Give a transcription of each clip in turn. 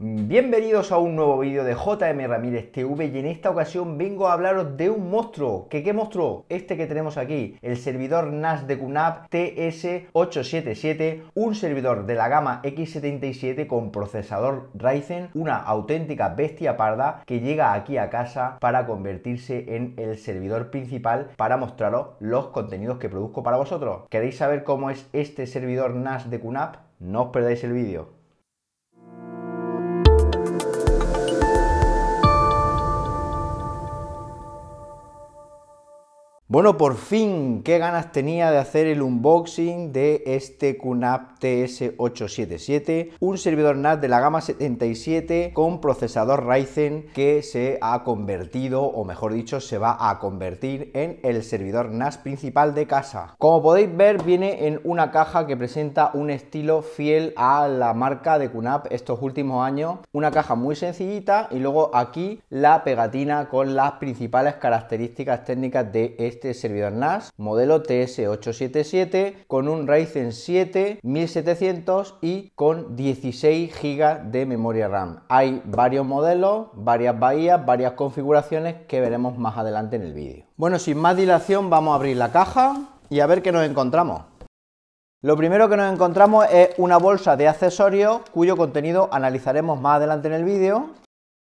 Bienvenidos a un nuevo vídeo de JM Ramírez TV y en esta ocasión vengo a hablaros de un monstruo. ¿Qué, qué monstruo? Este que tenemos aquí, el servidor NAS de QNAP TS877, un servidor de la gama X77 con procesador Ryzen, una auténtica bestia parda que llega aquí a casa para convertirse en el servidor principal para mostraros los contenidos que produzco para vosotros. ¿Queréis saber cómo es este servidor NAS de Kunap? No os perdáis el vídeo. Bueno, por fin, qué ganas tenía de hacer el unboxing de este QNAP TS877, un servidor NAS de la gama 77 con procesador Ryzen que se ha convertido, o mejor dicho, se va a convertir en el servidor NAS principal de casa. Como podéis ver, viene en una caja que presenta un estilo fiel a la marca de QNAP estos últimos años, una caja muy sencillita y luego aquí la pegatina con las principales características técnicas de este este servidor NAS modelo TS877 con un Ryzen 7 1700 y con 16 GB de memoria RAM. Hay varios modelos, varias bahías, varias configuraciones que veremos más adelante en el vídeo. Bueno, sin más dilación vamos a abrir la caja y a ver qué nos encontramos. Lo primero que nos encontramos es una bolsa de accesorios cuyo contenido analizaremos más adelante en el vídeo.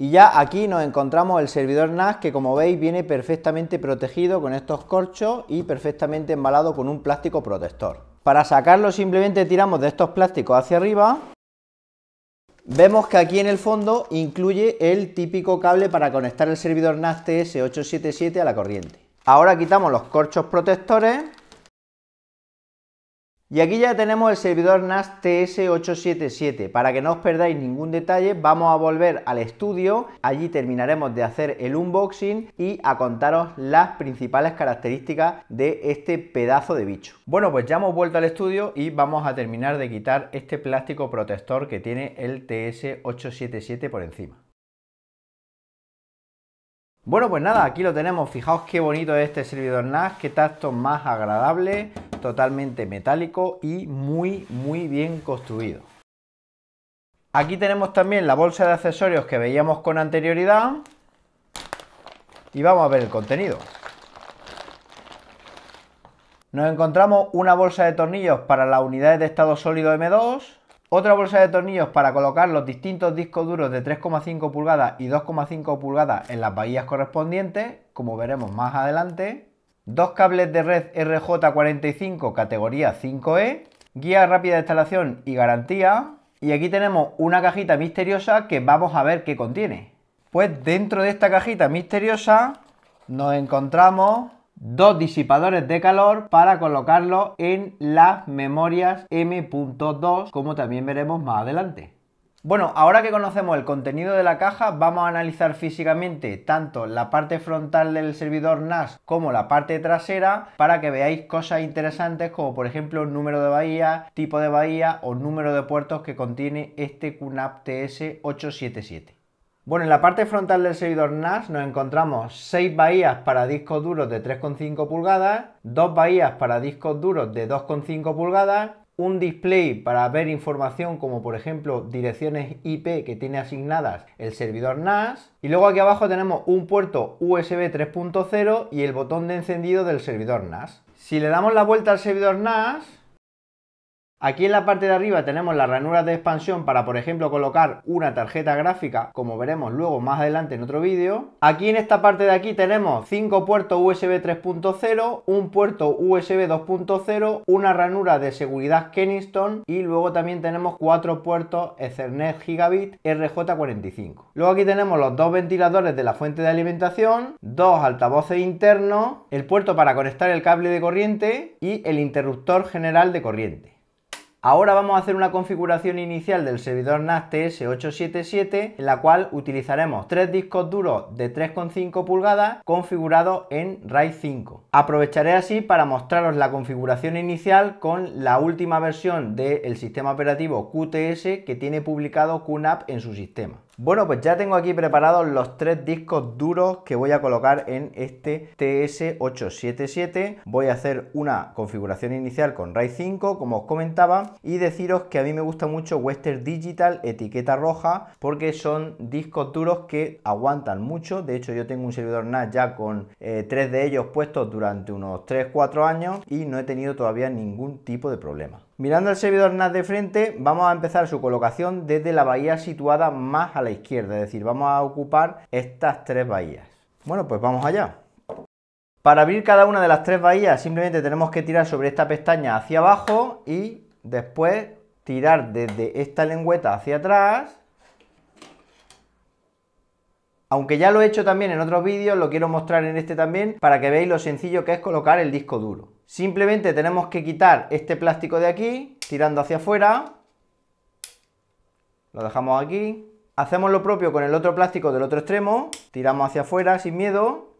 Y ya aquí nos encontramos el servidor NAS que como veis viene perfectamente protegido con estos corchos y perfectamente embalado con un plástico protector. Para sacarlo simplemente tiramos de estos plásticos hacia arriba. Vemos que aquí en el fondo incluye el típico cable para conectar el servidor NAS TS877 a la corriente. Ahora quitamos los corchos protectores y aquí ya tenemos el servidor NAS TS877. Para que no os perdáis ningún detalle, vamos a volver al estudio. Allí terminaremos de hacer el unboxing y a contaros las principales características de este pedazo de bicho. Bueno, pues ya hemos vuelto al estudio y vamos a terminar de quitar este plástico protector que tiene el TS877 por encima. Bueno, pues nada, aquí lo tenemos. Fijaos qué bonito es este servidor NAS, qué tacto más agradable, totalmente metálico y muy, muy bien construido. Aquí tenemos también la bolsa de accesorios que veíamos con anterioridad. Y vamos a ver el contenido. Nos encontramos una bolsa de tornillos para las unidades de estado sólido M2, otra bolsa de tornillos para colocar los distintos discos duros de 3,5 pulgadas y 2,5 pulgadas en las bahías correspondientes, como veremos más adelante. Dos cables de red RJ45 categoría 5E, guía rápida de instalación y garantía. Y aquí tenemos una cajita misteriosa que vamos a ver qué contiene. Pues dentro de esta cajita misteriosa nos encontramos dos disipadores de calor para colocarlo en las memorias M.2 como también veremos más adelante. Bueno, ahora que conocemos el contenido de la caja, vamos a analizar físicamente tanto la parte frontal del servidor NAS como la parte trasera para que veáis cosas interesantes como por ejemplo el número de bahía, tipo de bahía o número de puertos que contiene este QNAP TS877. Bueno, en la parte frontal del servidor NAS nos encontramos 6 bahías para discos duros de 3,5 pulgadas, 2 bahías para discos duros de 2,5 pulgadas, un display para ver información como por ejemplo direcciones IP que tiene asignadas el servidor NAS y luego aquí abajo tenemos un puerto USB 3.0 y el botón de encendido del servidor NAS. Si le damos la vuelta al servidor NAS Aquí en la parte de arriba tenemos las ranuras de expansión para por ejemplo colocar una tarjeta gráfica como veremos luego más adelante en otro vídeo. Aquí en esta parte de aquí tenemos 5 puertos USB 3.0, un puerto USB 2.0, una ranura de seguridad Kenningston y luego también tenemos 4 puertos Ethernet Gigabit RJ45. Luego aquí tenemos los dos ventiladores de la fuente de alimentación, dos altavoces internos, el puerto para conectar el cable de corriente y el interruptor general de corriente. Ahora vamos a hacer una configuración inicial del servidor NAS TS877 en la cual utilizaremos tres discos duros de 3,5 pulgadas configurados en RAID 5. Aprovecharé así para mostraros la configuración inicial con la última versión del sistema operativo QTS que tiene publicado QNAP en su sistema. Bueno, pues ya tengo aquí preparados los tres discos duros que voy a colocar en este TS877. Voy a hacer una configuración inicial con RAID 5, como os comentaba, y deciros que a mí me gusta mucho Western Digital etiqueta roja porque son discos duros que aguantan mucho. De hecho, yo tengo un servidor NAS ya con eh, tres de ellos puestos durante unos 3-4 años y no he tenido todavía ningún tipo de problema. Mirando el servidor NAS de frente, vamos a empezar su colocación desde la bahía situada más a la izquierda, es decir, vamos a ocupar estas tres bahías. Bueno, pues vamos allá. Para abrir cada una de las tres bahías simplemente tenemos que tirar sobre esta pestaña hacia abajo y después tirar desde esta lengüeta hacia atrás aunque ya lo he hecho también en otros vídeos, lo quiero mostrar en este también para que veáis lo sencillo que es colocar el disco duro. Simplemente tenemos que quitar este plástico de aquí, tirando hacia afuera. Lo dejamos aquí. Hacemos lo propio con el otro plástico del otro extremo. Tiramos hacia afuera sin miedo.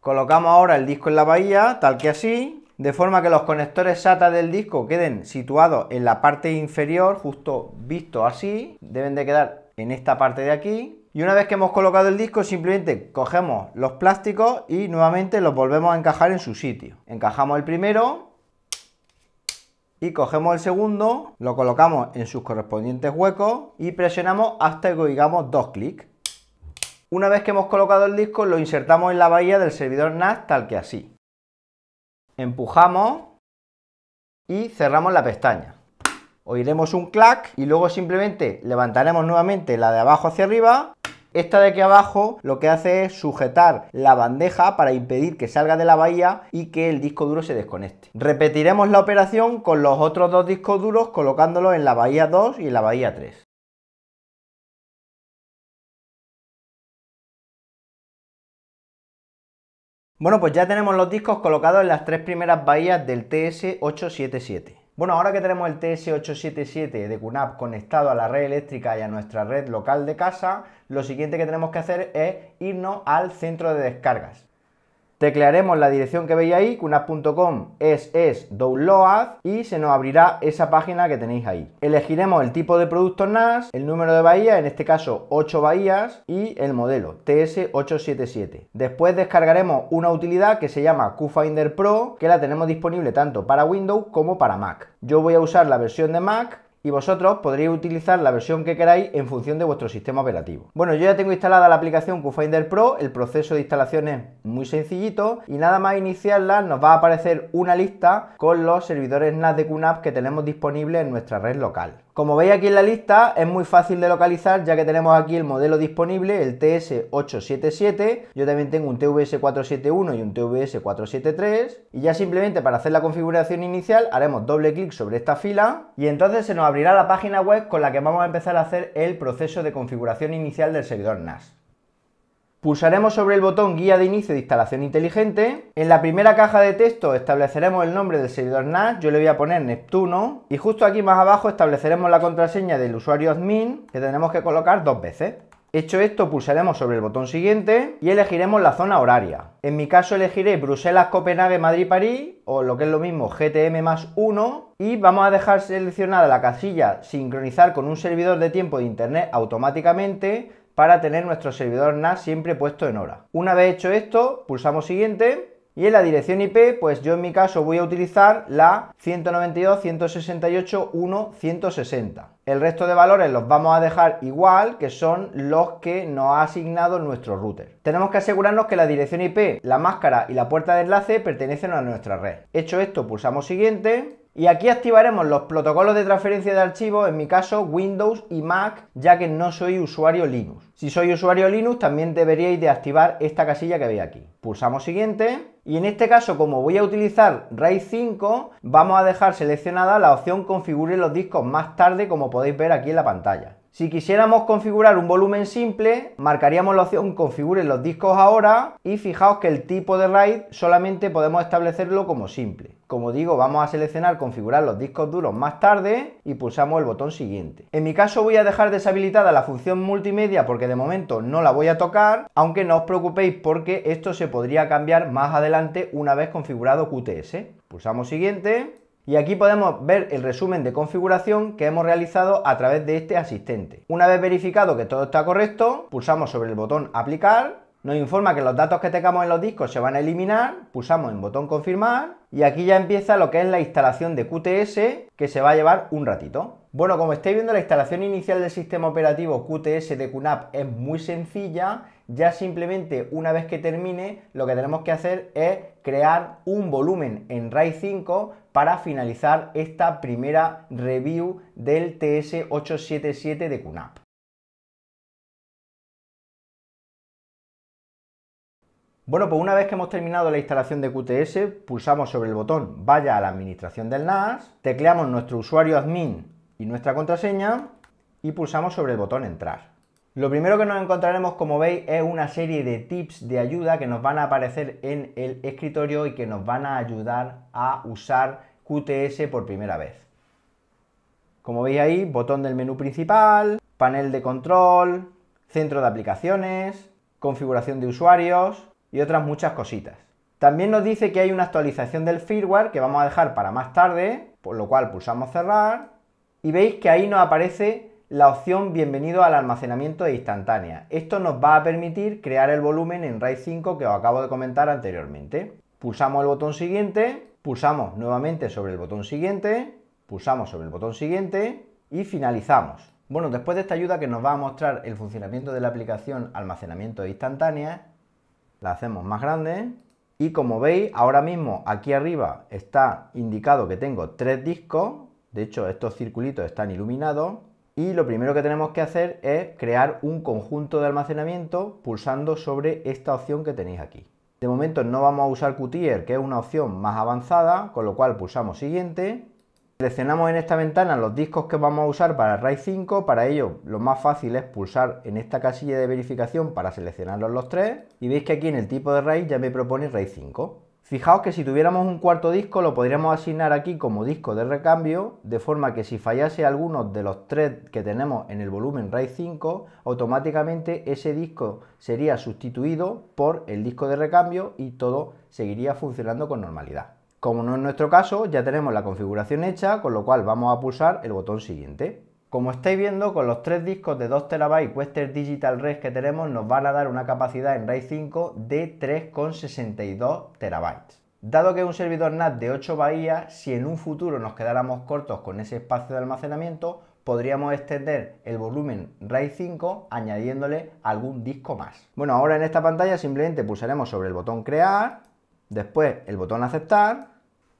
Colocamos ahora el disco en la bahía, tal que así. De forma que los conectores SATA del disco queden situados en la parte inferior, justo visto así. Deben de quedar en esta parte de aquí. Y una vez que hemos colocado el disco, simplemente cogemos los plásticos y nuevamente los volvemos a encajar en su sitio. Encajamos el primero y cogemos el segundo, lo colocamos en sus correspondientes huecos y presionamos hasta que oigamos dos clics. Una vez que hemos colocado el disco, lo insertamos en la bahía del servidor NAS tal que así. Empujamos y cerramos la pestaña oiremos un clac y luego simplemente levantaremos nuevamente la de abajo hacia arriba esta de aquí abajo lo que hace es sujetar la bandeja para impedir que salga de la bahía y que el disco duro se desconecte. Repetiremos la operación con los otros dos discos duros colocándolos en la bahía 2 y la bahía 3. Bueno, pues ya tenemos los discos colocados en las tres primeras bahías del TS877. Bueno, ahora que tenemos el TS877 de QNAP conectado a la red eléctrica y a nuestra red local de casa, lo siguiente que tenemos que hacer es irnos al centro de descargas. Teclearemos la dirección que veis ahí, kunap.com es es download y se nos abrirá esa página que tenéis ahí. Elegiremos el tipo de producto NAS, el número de bahías, en este caso 8 bahías y el modelo TS877. Después descargaremos una utilidad que se llama QFinder Pro que la tenemos disponible tanto para Windows como para Mac. Yo voy a usar la versión de Mac y vosotros podréis utilizar la versión que queráis en función de vuestro sistema operativo. Bueno, yo ya tengo instalada la aplicación QFinder Pro, el proceso de instalación es muy sencillito y nada más iniciarla nos va a aparecer una lista con los servidores NAS de QNAP que tenemos disponibles en nuestra red local. Como veis aquí en la lista, es muy fácil de localizar ya que tenemos aquí el modelo disponible, el TS877, yo también tengo un TVS471 y un TVS473, y ya simplemente para hacer la configuración inicial haremos doble clic sobre esta fila y entonces se nos abrirá la página web con la que vamos a empezar a hacer el proceso de configuración inicial del servidor NAS. Pulsaremos sobre el botón Guía de inicio de instalación inteligente. En la primera caja de texto estableceremos el nombre del servidor NAS, yo le voy a poner Neptuno. Y justo aquí más abajo estableceremos la contraseña del usuario admin, que tenemos que colocar dos veces. Hecho esto, pulsaremos sobre el botón siguiente y elegiremos la zona horaria. En mi caso elegiré Bruselas, Copenhague, Madrid, París, o lo que es lo mismo, GTM más 1. Y vamos a dejar seleccionada la casilla Sincronizar con un servidor de tiempo de Internet automáticamente para tener nuestro servidor NAS siempre puesto en hora. Una vez hecho esto, pulsamos siguiente y en la dirección IP, pues yo en mi caso voy a utilizar la 192.168.1.160. El resto de valores los vamos a dejar igual, que son los que nos ha asignado nuestro router. Tenemos que asegurarnos que la dirección IP, la máscara y la puerta de enlace pertenecen a nuestra red. Hecho esto, pulsamos siguiente y aquí activaremos los protocolos de transferencia de archivos, en mi caso Windows y Mac, ya que no soy usuario Linux. Si soy usuario Linux también deberíais de activar esta casilla que veis aquí. Pulsamos siguiente y en este caso como voy a utilizar RAID 5 vamos a dejar seleccionada la opción configure los discos más tarde como podéis ver aquí en la pantalla. Si quisiéramos configurar un volumen simple, marcaríamos la opción configure los discos ahora y fijaos que el tipo de RAID solamente podemos establecerlo como simple. Como digo, vamos a seleccionar configurar los discos duros más tarde y pulsamos el botón siguiente. En mi caso voy a dejar deshabilitada la función multimedia porque de momento no la voy a tocar, aunque no os preocupéis porque esto se podría cambiar más adelante una vez configurado QTS. Pulsamos siguiente y aquí podemos ver el resumen de configuración que hemos realizado a través de este asistente. Una vez verificado que todo está correcto, pulsamos sobre el botón aplicar nos informa que los datos que tengamos en los discos se van a eliminar, pulsamos en botón confirmar y aquí ya empieza lo que es la instalación de QTS que se va a llevar un ratito. Bueno, como estáis viendo, la instalación inicial del sistema operativo QTS de QNAP es muy sencilla. Ya simplemente una vez que termine, lo que tenemos que hacer es crear un volumen en RAID 5 para finalizar esta primera review del TS877 de QNAP. Bueno, pues una vez que hemos terminado la instalación de QTS, pulsamos sobre el botón Vaya a la administración del NAS, tecleamos nuestro usuario admin y nuestra contraseña y pulsamos sobre el botón Entrar. Lo primero que nos encontraremos, como veis, es una serie de tips de ayuda que nos van a aparecer en el escritorio y que nos van a ayudar a usar QTS por primera vez. Como veis ahí, botón del menú principal, panel de control, centro de aplicaciones, configuración de usuarios, y otras muchas cositas. También nos dice que hay una actualización del firmware que vamos a dejar para más tarde, por lo cual pulsamos cerrar y veis que ahí nos aparece la opción bienvenido al almacenamiento de instantánea. Esto nos va a permitir crear el volumen en RAID 5 que os acabo de comentar anteriormente. Pulsamos el botón siguiente, pulsamos nuevamente sobre el botón siguiente, pulsamos sobre el botón siguiente y finalizamos. Bueno, después de esta ayuda que nos va a mostrar el funcionamiento de la aplicación almacenamiento de instantánea, la hacemos más grande y como veis ahora mismo aquí arriba está indicado que tengo tres discos, de hecho estos circulitos están iluminados y lo primero que tenemos que hacer es crear un conjunto de almacenamiento pulsando sobre esta opción que tenéis aquí. De momento no vamos a usar Qtier que es una opción más avanzada, con lo cual pulsamos siguiente Seleccionamos en esta ventana los discos que vamos a usar para RAID 5, para ello lo más fácil es pulsar en esta casilla de verificación para seleccionarlos los tres y veis que aquí en el tipo de RAID ya me propone RAID 5. Fijaos que si tuviéramos un cuarto disco lo podríamos asignar aquí como disco de recambio, de forma que si fallase alguno de los tres que tenemos en el volumen RAID 5, automáticamente ese disco sería sustituido por el disco de recambio y todo seguiría funcionando con normalidad. Como no es nuestro caso, ya tenemos la configuración hecha, con lo cual vamos a pulsar el botón siguiente. Como estáis viendo, con los tres discos de 2 TB Western Digital Res que tenemos, nos van a dar una capacidad en RAID 5 de 3,62 TB. Dado que es un servidor NAT de 8 bahías, si en un futuro nos quedáramos cortos con ese espacio de almacenamiento, podríamos extender el volumen RAID 5 añadiéndole algún disco más. Bueno, ahora en esta pantalla simplemente pulsaremos sobre el botón crear, después el botón aceptar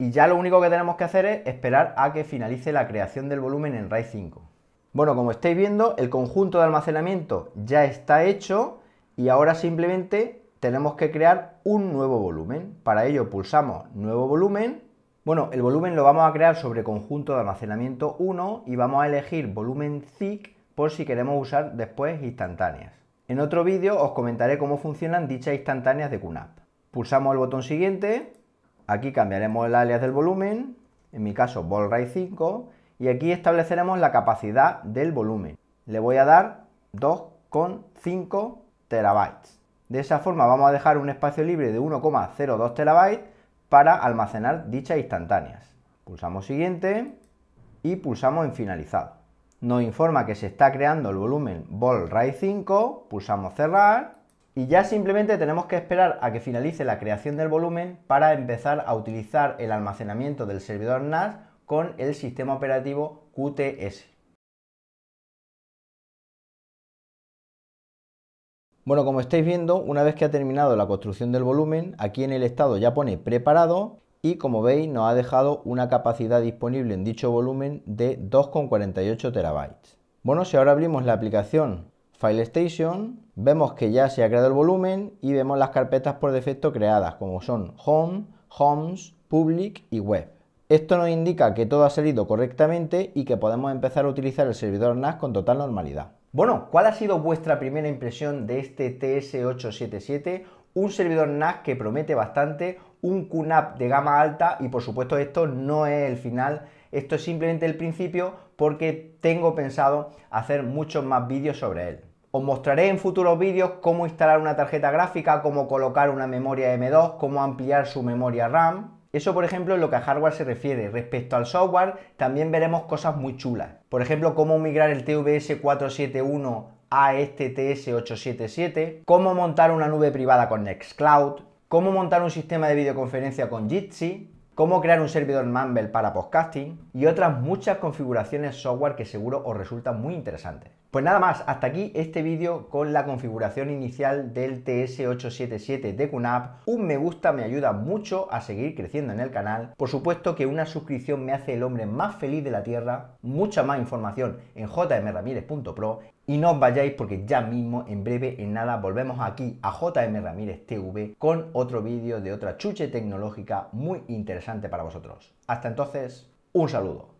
y ya lo único que tenemos que hacer es esperar a que finalice la creación del volumen en RAID 5. Bueno, como estáis viendo, el conjunto de almacenamiento ya está hecho y ahora simplemente tenemos que crear un nuevo volumen. Para ello pulsamos Nuevo volumen. Bueno, el volumen lo vamos a crear sobre conjunto de almacenamiento 1 y vamos a elegir volumen thick por si queremos usar después instantáneas. En otro vídeo os comentaré cómo funcionan dichas instantáneas de QNAP. Pulsamos el botón siguiente Aquí cambiaremos el alias del volumen, en mi caso volray 5, y aquí estableceremos la capacidad del volumen. Le voy a dar 2,5 terabytes. De esa forma vamos a dejar un espacio libre de 1,02 terabytes para almacenar dichas instantáneas. Pulsamos siguiente y pulsamos en finalizado. Nos informa que se está creando el volumen volray 5, pulsamos cerrar y ya simplemente tenemos que esperar a que finalice la creación del volumen para empezar a utilizar el almacenamiento del servidor NAS con el sistema operativo QTS. Bueno, como estáis viendo, una vez que ha terminado la construcción del volumen, aquí en el estado ya pone preparado y como veis nos ha dejado una capacidad disponible en dicho volumen de 2,48 terabytes. Bueno, si ahora abrimos la aplicación File Station, vemos que ya se ha creado el volumen y vemos las carpetas por defecto creadas, como son Home, Homes, Public y Web. Esto nos indica que todo ha salido correctamente y que podemos empezar a utilizar el servidor NAS con total normalidad. Bueno, ¿cuál ha sido vuestra primera impresión de este TS877? Un servidor NAS que promete bastante, un QNAP de gama alta y por supuesto esto no es el final, esto es simplemente el principio porque tengo pensado hacer muchos más vídeos sobre él. Os mostraré en futuros vídeos cómo instalar una tarjeta gráfica, cómo colocar una memoria M2, cómo ampliar su memoria RAM. Eso, por ejemplo, es lo que a hardware se refiere. Respecto al software, también veremos cosas muy chulas. Por ejemplo, cómo migrar el TVS 471 a este TS877, cómo montar una nube privada con Nextcloud, cómo montar un sistema de videoconferencia con Jitsi, cómo crear un servidor Mumble para podcasting y otras muchas configuraciones software que seguro os resultan muy interesantes. Pues nada más, hasta aquí este vídeo con la configuración inicial del TS877 de kunap Un me gusta me ayuda mucho a seguir creciendo en el canal. Por supuesto que una suscripción me hace el hombre más feliz de la Tierra. Mucha más información en jmramírez.pro y no os vayáis porque ya mismo, en breve, en nada, volvemos aquí a JM Ramírez TV con otro vídeo de otra chuche tecnológica muy interesante para vosotros. Hasta entonces, un saludo.